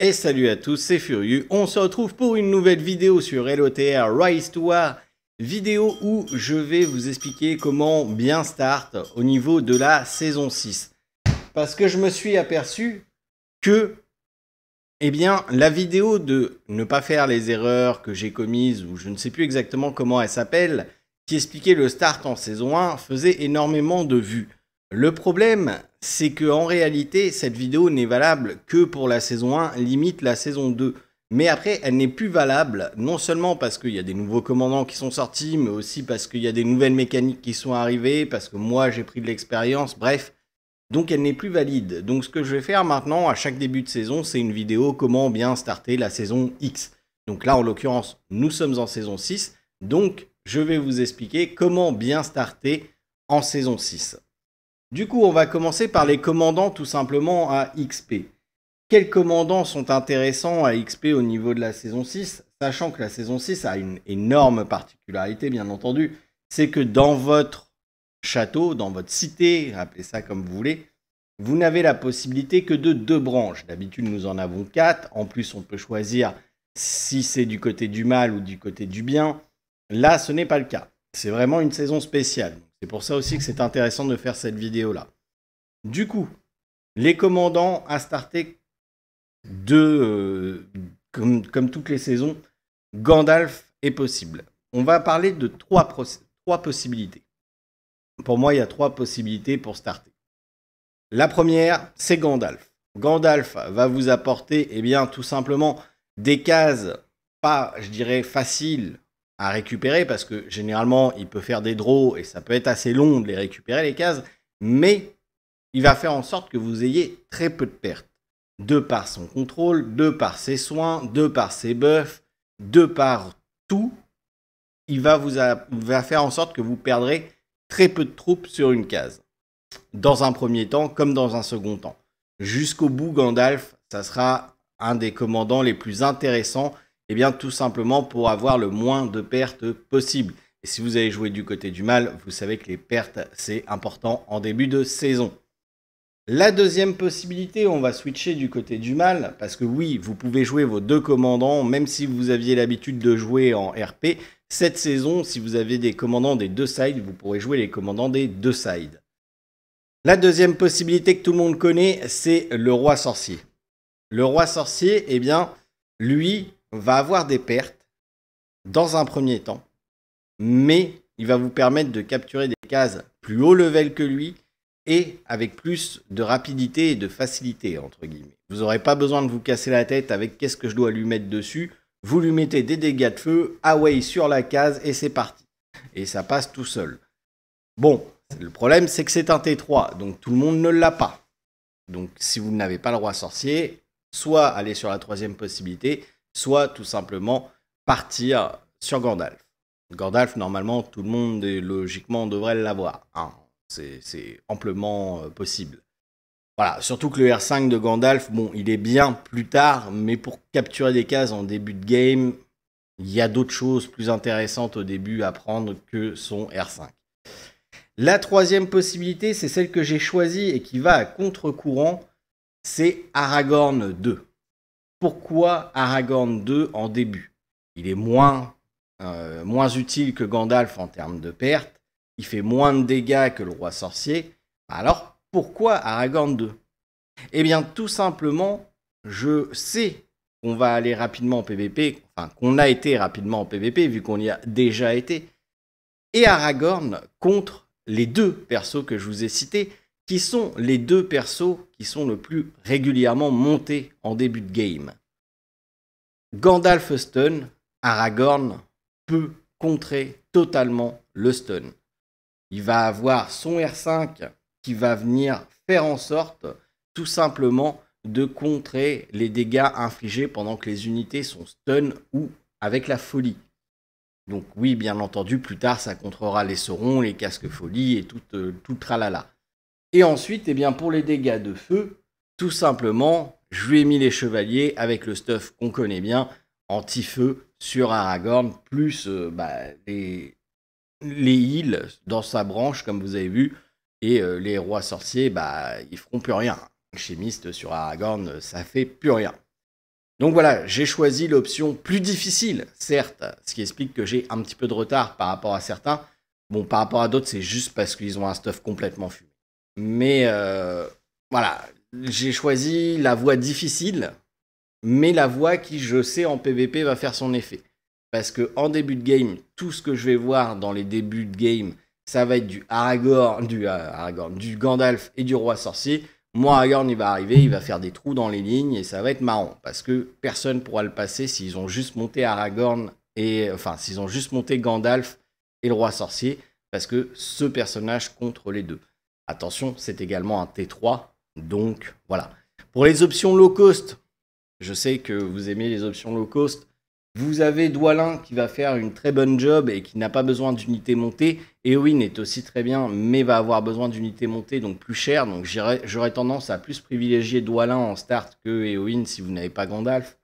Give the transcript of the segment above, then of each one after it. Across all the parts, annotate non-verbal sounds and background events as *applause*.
Et salut à tous, c'est Furieux. On se retrouve pour une nouvelle vidéo sur LOTR Rise to War. Vidéo où je vais vous expliquer comment bien start au niveau de la saison 6. Parce que je me suis aperçu que, eh bien, la vidéo de ne pas faire les erreurs que j'ai commises, ou je ne sais plus exactement comment elle s'appelle, qui expliquait le start en saison 1, faisait énormément de vues. Le problème, c'est que en réalité, cette vidéo n'est valable que pour la saison 1, limite la saison 2. Mais après, elle n'est plus valable, non seulement parce qu'il y a des nouveaux commandants qui sont sortis, mais aussi parce qu'il y a des nouvelles mécaniques qui sont arrivées, parce que moi j'ai pris de l'expérience, bref. Donc elle n'est plus valide. Donc ce que je vais faire maintenant, à chaque début de saison, c'est une vidéo comment bien starter la saison X. Donc là, en l'occurrence, nous sommes en saison 6, donc je vais vous expliquer comment bien starter en saison 6. Du coup, on va commencer par les commandants tout simplement à XP. Quels commandants sont intéressants à XP au niveau de la saison 6 Sachant que la saison 6 a une énorme particularité, bien entendu, c'est que dans votre château, dans votre cité, appelez ça comme vous voulez, vous n'avez la possibilité que de deux branches. D'habitude, nous en avons quatre. En plus, on peut choisir si c'est du côté du mal ou du côté du bien. Là, ce n'est pas le cas. C'est vraiment une saison spéciale. C'est pour ça aussi que c'est intéressant de faire cette vidéo-là. Du coup, les commandants à de, euh, comme, toutes les saisons, Gandalf est possible. On va parler de trois, possibilités. Pour moi, il y a trois possibilités pour starter. La première, c'est Gandalf. Gandalf va vous apporter, eh bien, tout simplement des cases, pas, je dirais, faciles, à récupérer parce que généralement il peut faire des draws et ça peut être assez long de les récupérer les cases, mais il va faire en sorte que vous ayez très peu de pertes. De par son contrôle, de par ses soins, de par ses buffs, de par tout, il va vous va faire en sorte que vous perdrez très peu de troupes sur une case. Dans un premier temps comme dans un second temps. Jusqu'au bout, Gandalf, ça sera un des commandants les plus intéressants et eh bien, tout simplement pour avoir le moins de pertes possible. Et si vous avez joué du côté du mal, vous savez que les pertes, c'est important en début de saison. La deuxième possibilité, on va switcher du côté du mal, parce que oui, vous pouvez jouer vos deux commandants, même si vous aviez l'habitude de jouer en RP. Cette saison, si vous avez des commandants des deux sides, vous pourrez jouer les commandants des deux sides. La deuxième possibilité que tout le monde connaît, c'est le roi sorcier. Le roi sorcier, eh bien, lui, va avoir des pertes dans un premier temps, mais il va vous permettre de capturer des cases plus haut level que lui et avec plus de rapidité et de facilité, entre guillemets. Vous n'aurez pas besoin de vous casser la tête avec qu'est-ce que je dois lui mettre dessus. Vous lui mettez des dégâts de feu, away sur la case et c'est parti. Et ça passe tout seul. Bon, le problème c'est que c'est un T3, donc tout le monde ne l'a pas. Donc si vous n'avez pas le roi sorcier, soit allez sur la troisième possibilité, soit tout simplement partir sur Gandalf. Gandalf, normalement, tout le monde logiquement devrait l'avoir. Hein. C'est amplement euh, possible. Voilà, surtout que le R5 de Gandalf, bon, il est bien plus tard, mais pour capturer des cases en début de game, il y a d'autres choses plus intéressantes au début à prendre que son R5. La troisième possibilité, c'est celle que j'ai choisie et qui va à contre-courant, c'est Aragorn 2 pourquoi Aragorn 2 en début Il est moins, euh, moins utile que Gandalf en termes de pertes. il fait moins de dégâts que le roi sorcier. Alors pourquoi Aragorn 2 Eh bien tout simplement, je sais qu'on va aller rapidement en PvP, enfin qu'on a été rapidement en PvP vu qu'on y a déjà été, et Aragorn contre les deux persos que je vous ai cités, qui sont les deux persos sont le plus régulièrement montés en début de game. Gandalf stun, Aragorn peut contrer totalement le stun. Il va avoir son R5 qui va venir faire en sorte tout simplement de contrer les dégâts infligés pendant que les unités sont stun ou avec la folie. Donc oui, bien entendu, plus tard, ça contrera les serons, les casques folie et tout, euh, tralala. Et ensuite, eh bien, pour les dégâts de feu, tout simplement, je lui ai mis les chevaliers avec le stuff qu'on connaît bien, anti-feu sur Aragorn, plus euh, bah, les, îles dans sa branche, comme vous avez vu, et euh, les rois sorciers, bah, ils feront plus rien. Chimiste sur Aragorn, euh, ça fait plus rien. Donc voilà, j'ai choisi l'option plus difficile, certes, ce qui explique que j'ai un petit peu de retard par rapport à certains. Bon, par rapport à d'autres, c'est juste parce qu'ils ont un stuff complètement fumé. Mais euh, voilà, j'ai choisi la voie difficile, mais la voie qui, je sais, en PvP va faire son effet. Parce que en début de game, tout ce que je vais voir dans les débuts de game, ça va être du Aragorn, du, euh, Aragorn, du Gandalf et du Roi Sorcier. Moi, Aragorn, il va arriver, il va faire des trous dans les lignes et ça va être marrant. Parce que personne pourra le passer s'ils ont juste monté Aragorn et. Enfin, s'ils ont juste monté Gandalf et le Roi Sorcier. Parce que ce personnage contre les deux. Attention, c'est également un T3, donc voilà. Pour les options low cost, je sais que vous aimez les options low cost. Vous avez Doualin qui va faire une très bonne job et qui n'a pas besoin d'unité montée. Eowyn est aussi très bien, mais va avoir besoin d'unité montée, donc plus cher. Donc j'aurais tendance à plus privilégier Doualin en start que Eowyn si vous n'avez pas Gandalf.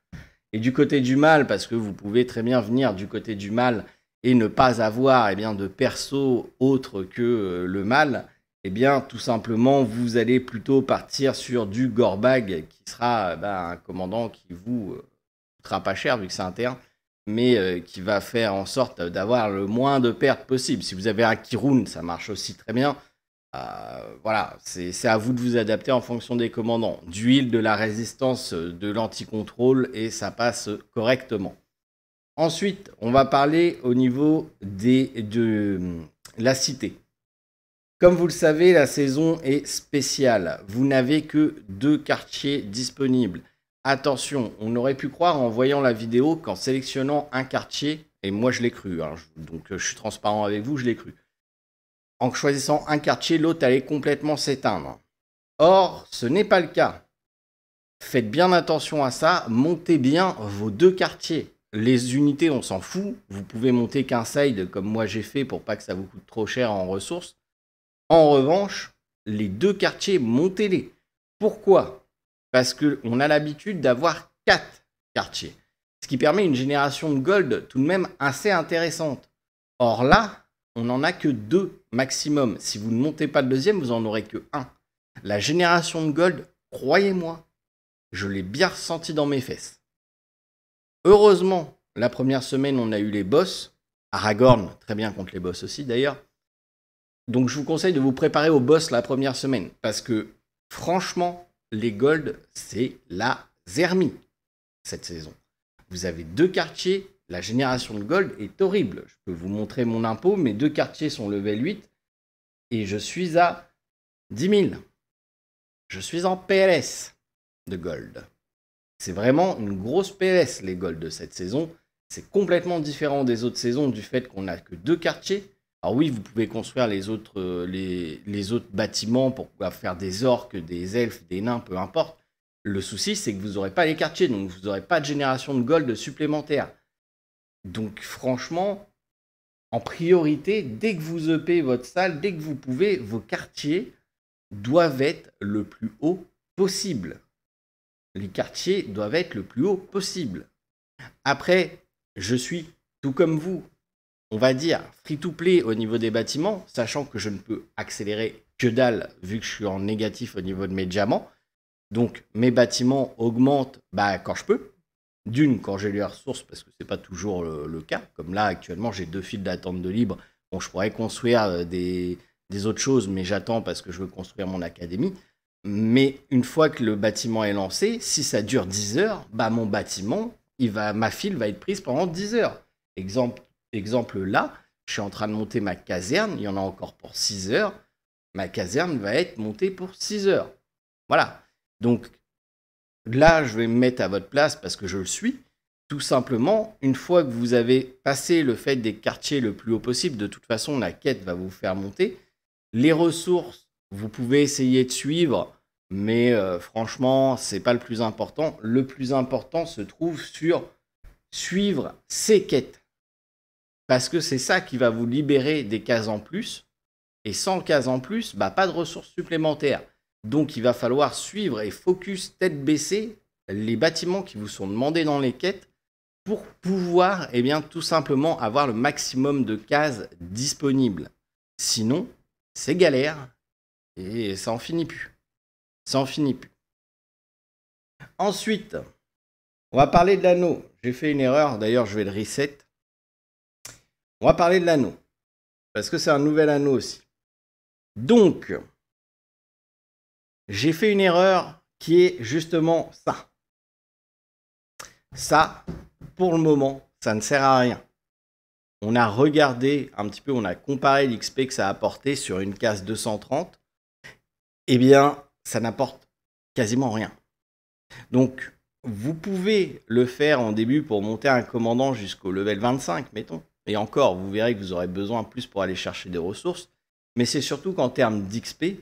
Et du côté du mal, parce que vous pouvez très bien venir du côté du mal et ne pas avoir eh bien, de perso autre que euh, le mal, eh bien, tout simplement, vous allez plutôt partir sur du Gorbag, qui sera euh, bah, un commandant qui vous euh, coûtera pas cher, vu que c'est un terrain, mais euh, qui va faire en sorte d'avoir le moins de pertes possible. Si vous avez un Kirun, ça marche aussi très bien. voilà, c'est à vous de vous adapter en fonction des commandants. D'huile, de la résistance, de lanti l'anti-contrôle, et ça passe correctement. Ensuite, on va parler au niveau de la cité. Comme vous le savez, la saison est spéciale. Vous n'avez que deux quartiers disponibles. Attention, on aurait pu croire en voyant la vidéo qu'en sélectionnant un quartier, et moi je l'ai cru, hein, donc euh, je suis transparent avec vous, je l'ai cru. En choisissant un quartier, l'autre allait complètement s'éteindre. Or, ce n'est pas le cas. Faites bien attention à ça, montez bien vos deux quartiers. Les unités, on s'en fout, vous pouvez monter qu'un side comme moi j'ai fait pour pas que ça vous coûte trop cher en ressources. En revanche, les deux quartiers, montez-les. Pourquoi Parce qu'on a l'habitude d'avoir quatre quartiers, ce qui permet une génération de gold tout de même assez intéressante. Or là, on n'en a que deux maximum. Si vous ne montez pas le deuxième, vous en aurez que un. La génération de gold, croyez-moi, je l'ai bien ressenti dans mes fesses. Heureusement, la première semaine, on a eu les boss. Aragorn, très bien contre les boss aussi d'ailleurs. Donc je vous conseille de vous préparer au boss la première semaine. Parce que franchement, les gold c'est la zermie cette saison. Vous avez deux quartiers, la génération de gold est horrible. Je peux vous montrer mon impôt, mes deux quartiers sont level 8 et je suis à 10 000. Je suis en PLS de gold. C'est vraiment une grosse PLS les gold de cette saison. C'est complètement différent des autres saisons du fait qu'on n'a que deux quartiers. Alors oui, vous pouvez construire euh, les autres, bâtiments pour pouvoir faire des orques, des elfes, des nains, peu importe. Le souci, c'est que vous n'aurez pas les quartiers, donc vous n'aurez pas de génération de gold supplémentaire. Donc franchement, en priorité, dès que vous upez votre salle, dès que vous pouvez, vos quartiers doivent être le plus haut possible. Les quartiers doivent être le plus haut possible. Après, je suis, tout comme vous, on va dire, free-to-play au niveau des bâtiments, sachant que je ne peux accélérer que dalle vu que je suis en négatif au niveau de mes diamants. Donc mes bâtiments augmentent bah, quand je peux. D'une, quand j'ai les ressources, parce que ce n'est pas toujours le, cas. Comme là, actuellement, j'ai deux files d'attente de libre. Bon, je pourrais construire euh, des, autres choses, mais j'attends parce que je veux construire mon académie. Mais une fois que le bâtiment est lancé, si ça dure 10 heures, bah, mon bâtiment, il va, ma file va être prise pendant 10 heures. Exemple exemple là, je suis en train de monter ma caserne, il y en a encore pour 6 heures, ma caserne va être montée pour 6 heures. Voilà. Donc là, je vais me mettre à votre place parce que je le suis. Tout simplement, une fois que vous avez passé le fait des quartiers le plus haut possible, de toute façon, la quête va vous faire monter. Les ressources, vous pouvez essayer de suivre, mais franchement, euh, franchement, c'est pas le plus important. Le plus important se trouve sur suivre ces quêtes. Parce que c'est ça qui va vous libérer des cases en plus. Et sans cases en plus, bah, pas de ressources supplémentaires. Donc il va falloir suivre et focus tête baissée les bâtiments qui vous sont demandés dans les quêtes pour pouvoir eh bien, tout simplement avoir le maximum de cases disponibles. Sinon, c'est galère et ça en finit plus. Ça en finit plus. Ensuite, on va parler de l'anneau. J'ai fait une erreur, d'ailleurs je vais le reset. On va parler de l'anneau. Parce que c'est un nouvel anneau aussi. Donc, j'ai fait une erreur qui est justement ça. Ça, pour le moment, ça ne sert à rien. On a regardé un petit peu, on a comparé l'XP que ça a apporté sur une case 230. Eh bien, ça n'apporte quasiment rien. Donc, vous pouvez le faire en début pour monter un commandant jusqu'au level 25, mettons. Et encore, vous verrez que vous aurez besoin plus pour aller chercher des ressources. Mais c'est surtout qu'en termes d'XP,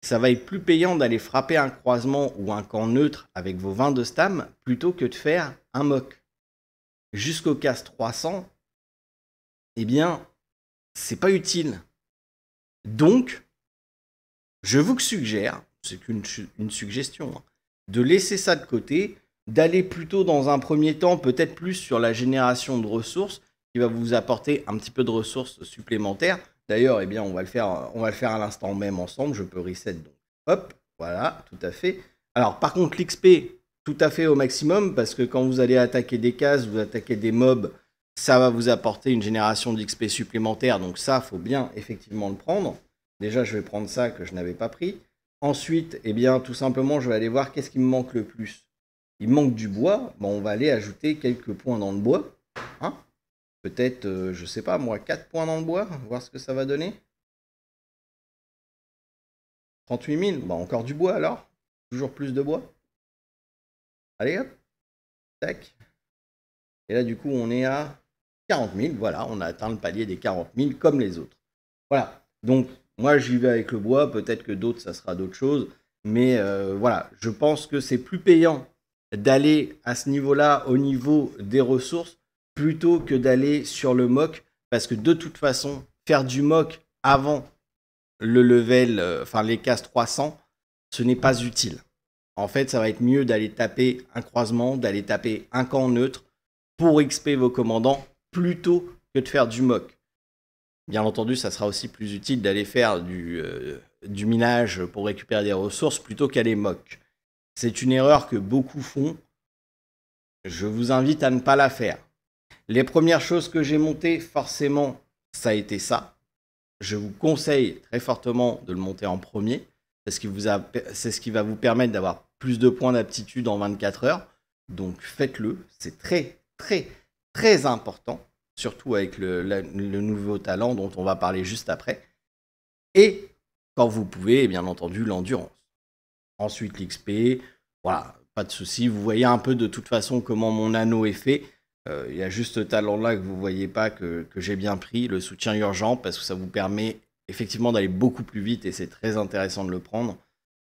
ça va être plus payant d'aller frapper un croisement ou un camp neutre avec vos 20 de stam plutôt que de faire un mock. Jusqu'au casse 300, eh bien, c'est pas utile. Donc, je vous suggère, c'est qu'une une suggestion, hein, de laisser ça de côté, d'aller plutôt dans un premier temps, peut-être plus sur la génération de ressources, qui va vous apporter un petit peu de ressources supplémentaires. D'ailleurs, eh bien, on va le faire, on va le faire à l'instant même ensemble. Je peux reset donc. Hop, voilà, tout à fait. Alors, par contre, l'XP, tout à fait au maximum, parce que quand vous allez attaquer des cases, vous attaquez des mobs, ça va vous apporter une génération d'XP supplémentaire. Donc ça, faut bien effectivement le prendre. Déjà, je vais prendre ça que je n'avais pas pris. Ensuite, eh bien, tout simplement, je vais aller voir qu'est-ce qui me manque le plus. Il manque du bois, Bon, on va aller ajouter quelques points dans le bois. Hein peut-être, je euh, je sais pas moi, 4 points dans le bois, voir ce que ça va donner. 38 000, bah, encore du bois alors, toujours plus de bois. Allez hop, tac. Et là du coup on est à 40 000, voilà, on a atteint le palier des 40 000 comme les autres. Voilà, donc moi j'y vais avec le bois, peut-être que d'autres ça sera d'autres choses, mais euh, voilà, je pense que c'est plus payant d'aller à ce niveau-là au niveau des ressources plutôt que d'aller sur le mock, parce que de toute façon, faire du mock avant le level, euh, enfin les cases 300, ce n'est pas utile. En fait, ça va être mieux d'aller taper un croisement, d'aller taper un camp neutre pour XP vos commandants plutôt que de faire du mock. Bien entendu, ça sera aussi plus utile d'aller faire du, euh, du, minage pour récupérer des ressources plutôt qu'aller mock. C'est une erreur que beaucoup font. Je vous invite à ne pas la faire. Les premières choses que j'ai montées, forcément, ça a été ça. Je vous conseille très fortement de le monter en premier. C'est ce qui, va vous permettre d'avoir plus de points d'aptitude en 24 heures. Donc faites-le. C'est très, très, très important, surtout avec le, le, nouveau talent dont on va parler juste après. Et quand vous pouvez, bien entendu, l'endurance. Ensuite, l'XP. Voilà, pas de souci. Vous voyez un peu de toute façon comment mon anneau est fait. Euh, il y a juste ce talent-là que vous ne voyez pas que, j'ai bien pris, le soutien urgent, parce que ça vous permet effectivement d'aller beaucoup plus vite et c'est très intéressant de le prendre.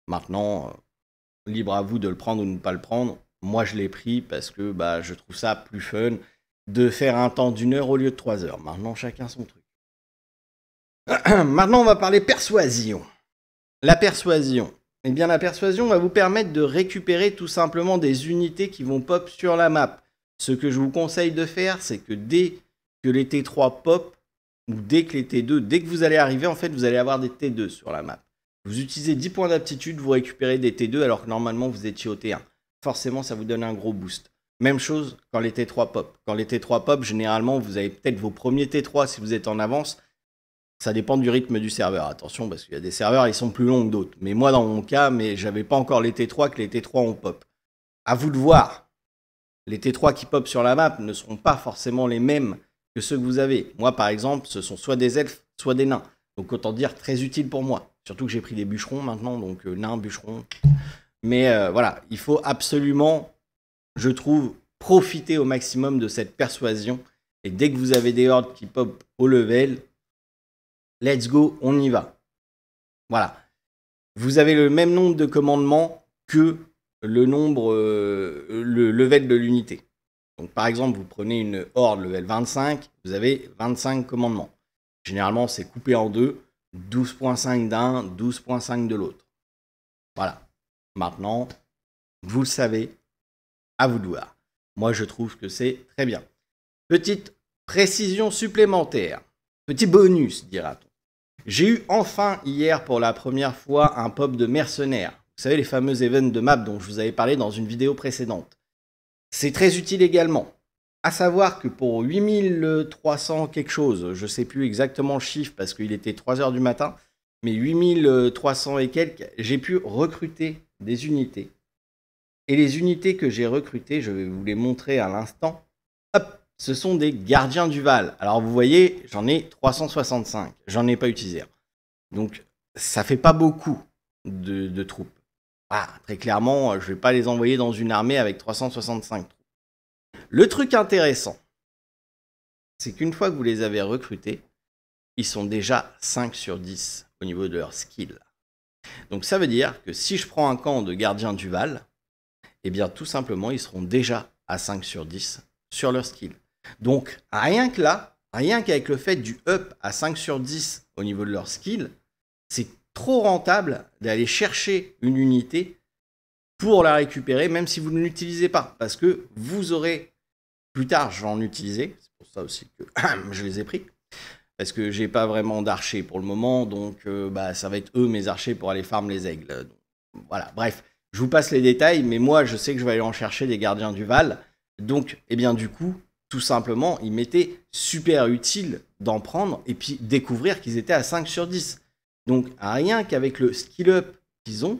Maintenant, euh, libre à vous de le prendre ou de ne pas le prendre. Moi, je l'ai pris parce que bah, je trouve ça plus fun de faire un temps d'une heure au lieu de trois heures. Maintenant, chacun son truc. *clears throat* Maintenant, on va parler persuasion. La persuasion. Eh bien, la persuasion va vous permettre de récupérer tout simplement des unités qui vont pop sur la map. Ce que je vous conseille de faire, c'est que dès que les T3 pop, ou dès que les T2, dès que vous allez arriver, en fait, vous allez avoir des T2 sur la map. Vous utilisez 10 points d'aptitude, vous récupérez des T2 alors que normalement vous étiez au T1. Forcément, ça vous donne un gros boost. Même chose quand les T3 pop. Quand les T3 pop, généralement, vous avez peut-être vos premiers T3 si vous êtes en avance. Ça dépend du rythme du serveur. Attention, parce qu'il y a des serveurs, ils sont plus longs que d'autres. Mais moi, dans mon cas, mais j'avais pas encore les T3 que les T3 ont pop. À vous de voir les T3 qui pop sur la map ne seront pas forcément les mêmes que ceux que vous avez. Moi, par exemple, ce sont soit des elfes, soit des nains. Donc, autant dire très utile pour moi. Surtout que j'ai pris des bûcherons maintenant, donc euh, nains, bûcherons. Mais euh, voilà, il faut absolument, je trouve, profiter au maximum de cette persuasion. Et dès que vous avez des hordes qui pop au level, let's go, on y va. Voilà. Vous avez le même nombre de commandements que le nombre, euh, le level de l'unité. Donc par exemple, vous prenez une horde level 25, vous avez 25 commandements. Généralement, c'est coupé en deux, 12.5 d'un, 12.5 de l'autre. Voilà. Maintenant, vous le savez, à vous de voir. Moi, je trouve que c'est très bien. Petite précision supplémentaire, petit bonus, dira-t-on. J'ai eu enfin hier pour la première fois un pop de mercenaires. Vous savez, les fameux events de map dont je vous avais parlé dans une vidéo précédente. C'est très utile également. À savoir que pour 8300 quelque chose, je ne sais plus exactement le chiffre parce qu'il était 3h du matin, mais 8300 et quelques, j'ai pu recruter des unités. Et les unités que j'ai recrutées, je vais vous les montrer à l'instant, hop, ce sont des gardiens du Val. Alors vous voyez, j'en ai 365, j'en ai pas utilisé. Donc ça fait pas beaucoup de troupes. Ah, très clairement, euh, je ne vais pas les envoyer dans une armée avec 365 troupes. Le truc intéressant, c'est qu'une fois que vous les avez recrutés, ils sont déjà 5 sur 10 au niveau de leur skill. Donc ça veut dire que si je prends un camp de gardiens du Val, eh bien tout simplement, ils seront déjà à 5 sur 10 sur leur skill. Donc rien que là, rien qu'avec le fait du up à 5 sur 10 au niveau de leur skill, c'est trop rentable d'aller chercher une unité pour la récupérer, même si vous ne l'utilisez pas. Parce que vous aurez, plus tard, je vais en utiliser. C'est pour ça aussi que *clears throat* je les ai pris. Parce que j'ai pas vraiment d'archers pour le moment, donc euh, bah, ça va être eux mes archers pour aller farm les aigles. voilà, bref, je vous passe les détails, mais moi je sais que je vais aller en chercher des gardiens du Val. Donc, eh bien du coup, tout simplement, il m'était super utile d'en prendre et puis découvrir qu'ils étaient à 5 sur 10. Donc rien qu'avec le skill-up qu'ils ont,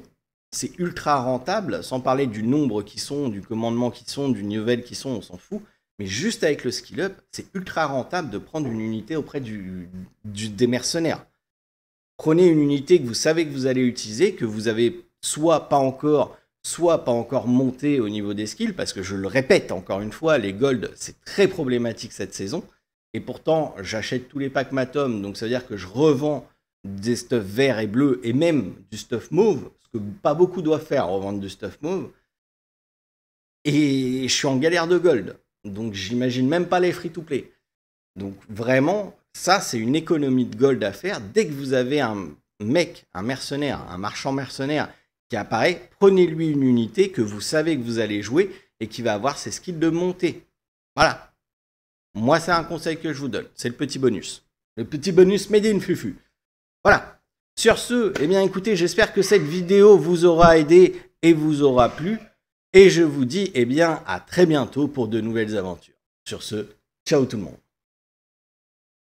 c'est ultra rentable, sans parler du nombre qui sont, du commandement qui sont, du nouvelle qui sont, on s'en fout. Mais juste avec le skill-up, c'est ultra rentable de prendre une unité auprès des mercenaires. Prenez une unité que vous savez que vous allez utiliser, que vous avez soit pas encore, soit pas encore monté au niveau des skills, parce que je le répète encore une fois, les gold c'est très problématique cette saison. Et pourtant, j'achète tous les packs Matom, donc ça veut dire que je revends des stuff vert et bleus et même du stuff mauve, ce que pas beaucoup doivent faire, revendre du stuff mauve. Et je suis en galère de gold. Donc j'imagine même pas les free-to-play. Donc vraiment, ça c'est une économie de gold à faire. Dès que vous avez un mec, un mercenaire, un marchand mercenaire qui apparaît, prenez-lui une unité que vous savez que vous allez jouer et qui va avoir ses skills de monter. Voilà. Moi c'est un conseil que je vous donne. C'est le petit bonus. Le petit bonus Made in Fufu. Voilà. Sur ce, eh bien écoutez, j'espère que cette vidéo vous aura aidé et vous aura plu. Et je vous dis eh bien à très bientôt pour de nouvelles aventures. Sur ce, ciao tout le monde.